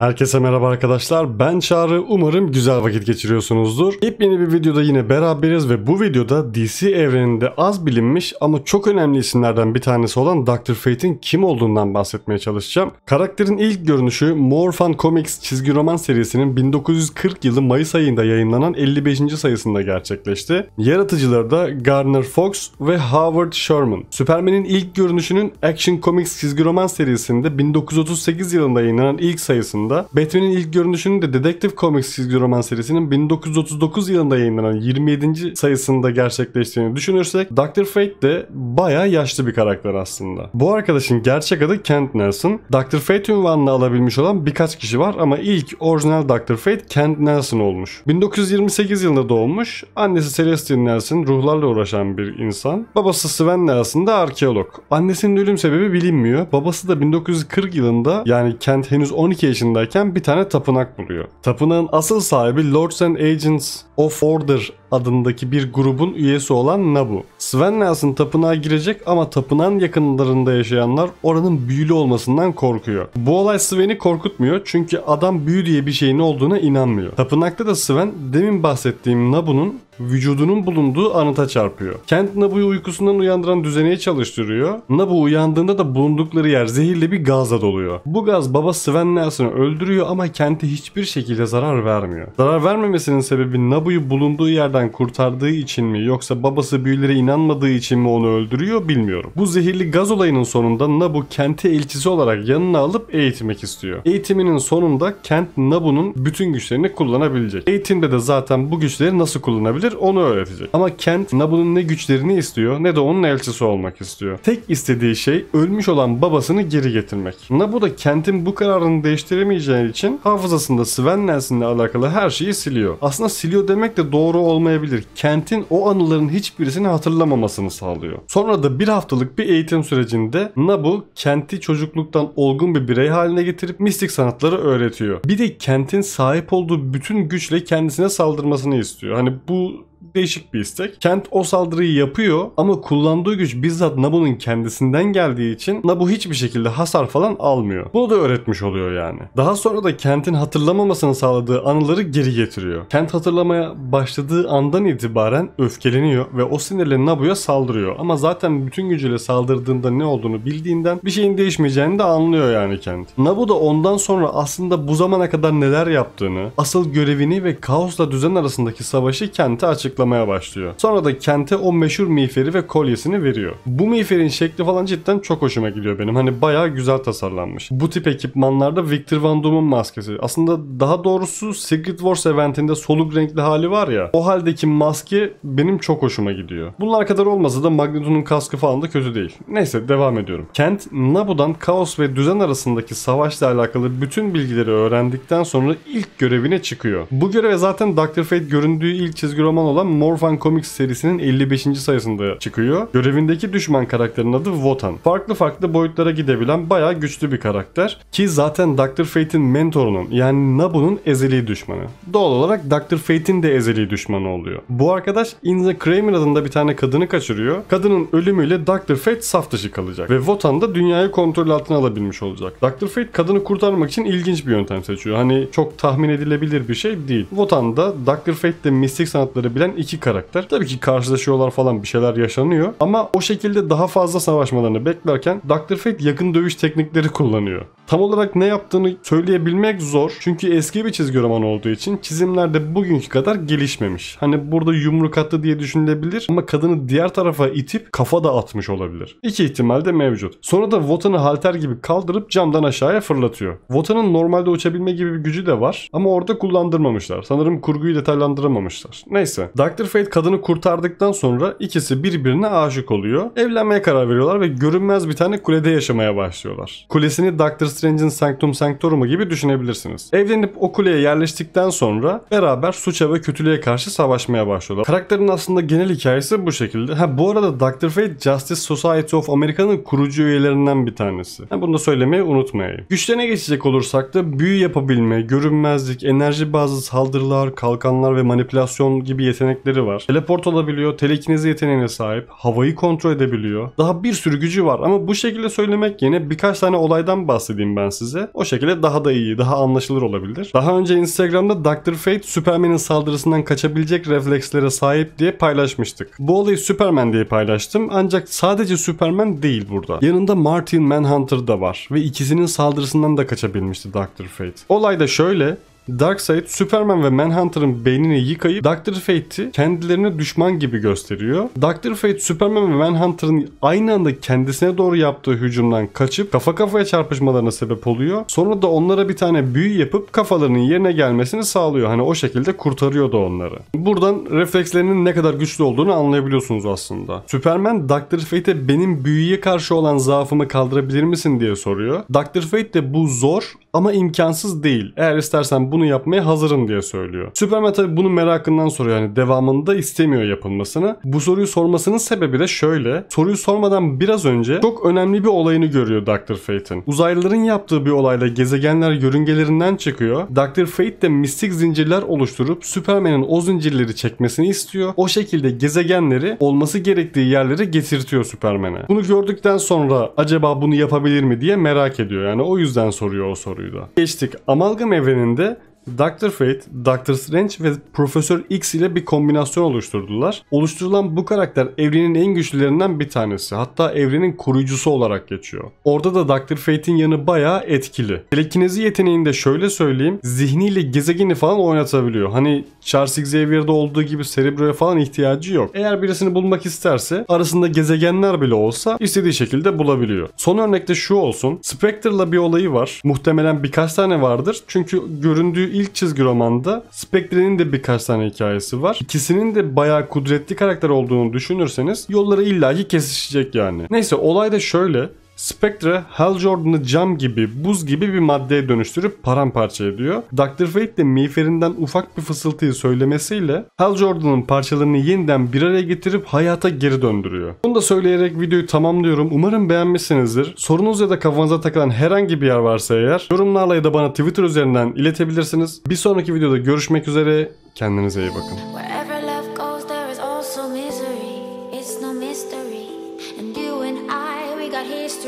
Herkese merhaba arkadaşlar ben Çağrı umarım güzel vakit geçiriyorsunuzdur. Yepyeni bir videoda yine beraberiz ve bu videoda DC evreninde az bilinmiş ama çok önemli isimlerden bir tanesi olan Dr. Fate'in kim olduğundan bahsetmeye çalışacağım. Karakterin ilk görünüşü Morphan Comics çizgi roman serisinin 1940 yılı Mayıs ayında yayınlanan 55. sayısında gerçekleşti. Yaratıcıları da Gardner Fox ve Howard Sherman. Superman'in ilk görünüşünün Action Comics çizgi roman serisinde 1938 yılında yayınlanan ilk sayısında aslında. Batman'in ilk görünüşünü de Detective Comics çizgi roman serisinin 1939 yılında yayınlanan 27. sayısında gerçekleştiğini düşünürsek Dr. Fate de baya yaşlı bir karakter aslında. Bu arkadaşın gerçek adı Kent Nelson. Dr. Fate ünvanını alabilmiş olan birkaç kişi var ama ilk orijinal Dr. Fate Kent Nelson olmuş. 1928 yılında doğmuş. Annesi Celestine Nelson ruhlarla uğraşan bir insan. Babası Sven Nelson da arkeolog. Annesinin ölüm sebebi bilinmiyor. Babası da 1940 yılında yani Kent henüz 12 yaşında durumundayken bir tane tapınak buluyor. Tapınağın asıl sahibi Lords and Agents of Order adındaki bir grubun üyesi olan Nabu. Sven Svennas'ın tapınağa girecek ama tapınağın yakınlarında yaşayanlar oranın büyülü olmasından korkuyor. Bu olay Sven'i korkutmuyor çünkü adam büyü diye bir şeyin olduğuna inanmıyor. Tapınakta da Sven demin bahsettiğim Nabu'nun vücudunun bulunduğu anıta çarpıyor. Kent Nabu'yu uykusundan uyandıran düzeneye çalıştırıyor. Nabu uyandığında da bulundukları yer zehirli bir gazla doluyor. Bu gaz baba Sven Nelson'ı öldürüyor ama Kent'i hiçbir şekilde zarar vermiyor. Zarar vermemesinin sebebi Nabu'yu bulunduğu yerden kurtardığı için mi yoksa babası büyülere inanmadığı için mi onu öldürüyor bilmiyorum. Bu zehirli gaz olayının sonunda Nabu kenti elçisi olarak yanına alıp eğitmek istiyor. Eğitiminin sonunda kent Nabu'nun bütün güçlerini kullanabilecek. Eğitimde de zaten bu güçleri nasıl kullanabilir nedir onu öğretecek. Ama Kent Nabu'nun ne güçlerini istiyor ne de onun elçisi olmak istiyor. Tek istediği şey ölmüş olan babasını geri getirmek. Nabu da Kent'in bu kararını değiştiremeyeceği için hafızasında Sven Nelson alakalı her şeyi siliyor. Aslında siliyor demek de doğru olmayabilir. Kent'in o anıların hiçbirisini hatırlamamasını sağlıyor. Sonra da bir haftalık bir eğitim sürecinde Nabu Kent'i çocukluktan olgun bir birey haline getirip mistik sanatları öğretiyor. Bir de Kent'in sahip olduğu bütün güçle kendisine saldırmasını istiyor. Hani bu değişik bir istek. Kent o saldırıyı yapıyor ama kullandığı güç bizzat Nabu'nun kendisinden geldiği için Nabu hiçbir şekilde hasar falan almıyor. Bunu da öğretmiş oluyor yani. Daha sonra da Kent'in hatırlamamasını sağladığı anıları geri getiriyor. Kent hatırlamaya başladığı andan itibaren öfkeleniyor ve o sinirle Nabu'ya saldırıyor. Ama zaten bütün gücüyle saldırdığında ne olduğunu bildiğinden bir şeyin değişmeyeceğini de anlıyor yani Kent. Nabu da ondan sonra aslında bu zamana kadar neler yaptığını, asıl görevini ve kaosla düzen arasındaki savaşı Kent'e açık açıklamaya başlıyor. Sonra da kente o meşhur miğferi ve kolyesini veriyor. Bu miğferin şekli falan cidden çok hoşuma gidiyor benim. Hani bayağı güzel tasarlanmış. Bu tip ekipmanlarda Victor Van Damme'ın maskesi. Aslında daha doğrusu Secret Wars eventinde soluk renkli hali var ya. O haldeki maske benim çok hoşuma gidiyor. Bunlar kadar olmasa da Magneto'nun kaskı falan da kötü değil. Neyse devam ediyorum. Kent, Nabu'dan kaos ve düzen arasındaki savaşla alakalı bütün bilgileri öğrendikten sonra ilk görevine çıkıyor. Bu göreve zaten Dr. Fate göründüğü ilk çizgi roman olan olan Morphan Comics serisinin 55. sayısında çıkıyor. Görevindeki düşman karakterin adı Votan. Farklı farklı boyutlara gidebilen bayağı güçlü bir karakter. Ki zaten Dr. Fate'in mentorunun yani Nabu'nun ezeli düşmanı. Doğal olarak Dr. Fate'in de ezeli düşmanı oluyor. Bu arkadaş Inza Kramer adında bir tane kadını kaçırıyor. Kadının ölümüyle Dr. Fate saf dışı kalacak ve Votan da dünyayı kontrol altına alabilmiş olacak. Dr. Fate kadını kurtarmak için ilginç bir yöntem seçiyor. Hani çok tahmin edilebilir bir şey değil. Votan da Dr. Fate de mistik sanatları bilen eden iki karakter. Tabii ki karşılaşıyorlar falan bir şeyler yaşanıyor. Ama o şekilde daha fazla savaşmalarını beklerken Dr. Fate yakın dövüş teknikleri kullanıyor. Tam olarak ne yaptığını söyleyebilmek zor. Çünkü eski bir çizgi roman olduğu için çizimlerde bugünkü kadar gelişmemiş. Hani burada yumruk attı diye düşünülebilir ama kadını diğer tarafa itip kafa da atmış olabilir. İki ihtimal de mevcut. Sonra da Votan'ı halter gibi kaldırıp camdan aşağıya fırlatıyor. Votan'ın normalde uçabilme gibi bir gücü de var ama orada kullandırmamışlar. Sanırım kurguyu detaylandıramamışlar. Neyse. Dr. Fate kadını kurtardıktan sonra ikisi birbirine aşık oluyor. Evlenmeye karar veriyorlar ve görünmez bir tane kulede yaşamaya başlıyorlar. Kulesini Doctor Strange'in Sanctum Sanctorumu gibi düşünebilirsiniz. Evlenip o kuleye yerleştikten sonra beraber suça ve kötülüğe karşı savaşmaya başlıyorlar. Karakterin aslında genel hikayesi bu şekilde. Ha bu arada Dr. Fate Justice Society of America'nın kurucu üyelerinden bir tanesi. Ha, bunu da söylemeyi unutmayayım. Güçlerine geçecek olursak da büyü yapabilme, görünmezlik, enerji bazlı saldırılar, kalkanlar ve manipülasyon gibi yetenekler yetenekleri var. Teleport olabiliyor, telekinezi yeteneğine sahip, havayı kontrol edebiliyor. Daha bir sürü gücü var ama bu şekilde söylemek yine birkaç tane olaydan bahsedeyim ben size. O şekilde daha da iyi, daha anlaşılır olabilir. Daha önce Instagram'da Dr. Fate Superman'in saldırısından kaçabilecek reflekslere sahip diye paylaşmıştık. Bu olayı Superman diye paylaştım ancak sadece Superman değil burada. Yanında Martin Manhunter da var ve ikisinin saldırısından da kaçabilmişti Dr. Fate. Olay da şöyle, Darkseid, Superman ve Manhunter'ın beynini yıkayıp Doctor Fate'i kendilerine düşman gibi gösteriyor. Doctor Fate, Superman ve Manhunter'ın aynı anda kendisine doğru yaptığı hücumdan kaçıp kafa kafaya çarpışmalarına sebep oluyor. Sonra da onlara bir tane büyü yapıp kafalarının yerine gelmesini sağlıyor. Hani o şekilde kurtarıyor da onları. Buradan reflekslerinin ne kadar güçlü olduğunu anlayabiliyorsunuz aslında. Superman Doctor Fate'e benim büyüye karşı olan zaafımı kaldırabilir misin diye soruyor. Doctor Fate de bu zor ama imkansız değil. Eğer istersen bunu yapmaya hazırım diye söylüyor. Superman tabi bunun merakından soruyor. Yani devamında istemiyor yapılmasını. Bu soruyu sormasının sebebi de şöyle. Soruyu sormadan biraz önce çok önemli bir olayını görüyor Dr. Fate'in. Uzaylıların yaptığı bir olayla gezegenler yörüngelerinden çıkıyor. Dr. Fate de mistik zincirler oluşturup Superman'in o zincirleri çekmesini istiyor. O şekilde gezegenleri olması gerektiği yerlere getirtiyor Superman'e. Bunu gördükten sonra acaba bunu yapabilir mi diye merak ediyor. Yani o yüzden soruyor o soruyu soruydu. Geçtik. Amalgam evreninde Doctor Fate, Doctor Strange ve Profesör X ile bir kombinasyon oluşturdular. Oluşturulan bu karakter evrenin en güçlülerinden bir tanesi. Hatta evrenin koruyucusu olarak geçiyor. Orada da Doctor Fate'in yanı bayağı etkili. Telekinezi yeteneğinde şöyle söyleyeyim. Zihniyle gezegeni falan oynatabiliyor. Hani Charles Xavier'da olduğu gibi Cerebro'ya falan ihtiyacı yok. Eğer birisini bulmak isterse arasında gezegenler bile olsa istediği şekilde bulabiliyor. Son örnekte şu olsun. Spectre'la bir olayı var. Muhtemelen birkaç tane vardır. Çünkü göründüğü ilk çizgi romanda Spectre'nin de birkaç tane hikayesi var. İkisinin de bayağı kudretli karakter olduğunu düşünürseniz yolları illaki kesişecek yani. Neyse olay da şöyle. Spectre, Hal Jordan'ı cam gibi, buz gibi bir maddeye dönüştürüp paramparça ediyor. Dr. Fate de miğferinden ufak bir fısıltıyı söylemesiyle Hal Jordan'ın parçalarını yeniden bir araya getirip hayata geri döndürüyor. Bunu da söyleyerek videoyu tamamlıyorum. Umarım beğenmişsinizdir. Sorunuz ya da kafanıza takılan herhangi bir yer varsa eğer yorumlarla ya da bana Twitter üzerinden iletebilirsiniz. Bir sonraki videoda görüşmek üzere. Kendinize iyi bakın.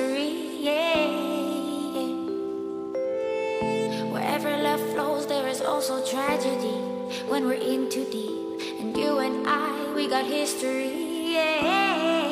yeah. Wherever love flows, there is also tragedy when we're in too deep. And you and I, we got history, yeah.